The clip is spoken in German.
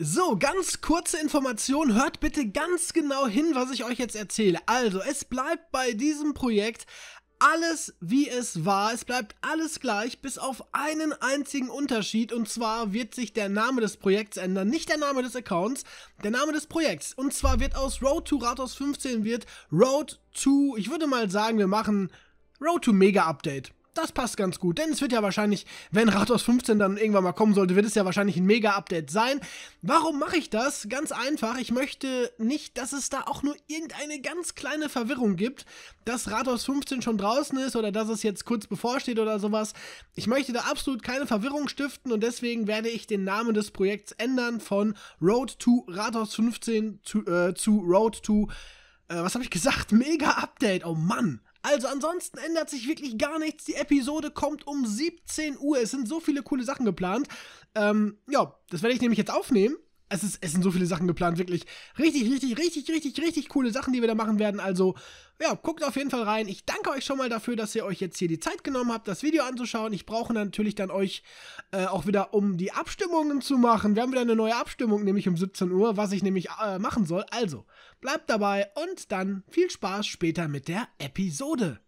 So, ganz kurze Information. Hört bitte ganz genau hin, was ich euch jetzt erzähle. Also, es bleibt bei diesem Projekt alles wie es war. Es bleibt alles gleich, bis auf einen einzigen Unterschied. Und zwar wird sich der Name des Projekts ändern. Nicht der Name des Accounts, der Name des Projekts. Und zwar wird aus Road to Rathaus 15 wird Road to, ich würde mal sagen, wir machen Road to Mega Update das passt ganz gut, denn es wird ja wahrscheinlich, wenn Rathaus 15 dann irgendwann mal kommen sollte, wird es ja wahrscheinlich ein Mega-Update sein. Warum mache ich das? Ganz einfach, ich möchte nicht, dass es da auch nur irgendeine ganz kleine Verwirrung gibt, dass Rathaus 15 schon draußen ist oder dass es jetzt kurz bevorsteht oder sowas. Ich möchte da absolut keine Verwirrung stiften und deswegen werde ich den Namen des Projekts ändern von Road to Rathaus 15 zu, äh, zu Road to, äh, was habe ich gesagt? Mega-Update, oh Mann! Also ansonsten ändert sich wirklich gar nichts. Die Episode kommt um 17 Uhr. Es sind so viele coole Sachen geplant. Ähm, ja, das werde ich nämlich jetzt aufnehmen es, ist, es sind so viele Sachen geplant, wirklich richtig, richtig, richtig, richtig, richtig coole Sachen, die wir da machen werden. Also, ja, guckt auf jeden Fall rein. Ich danke euch schon mal dafür, dass ihr euch jetzt hier die Zeit genommen habt, das Video anzuschauen. Ich brauche natürlich dann euch äh, auch wieder, um die Abstimmungen zu machen. Wir haben wieder eine neue Abstimmung, nämlich um 17 Uhr, was ich nämlich äh, machen soll. Also, bleibt dabei und dann viel Spaß später mit der Episode.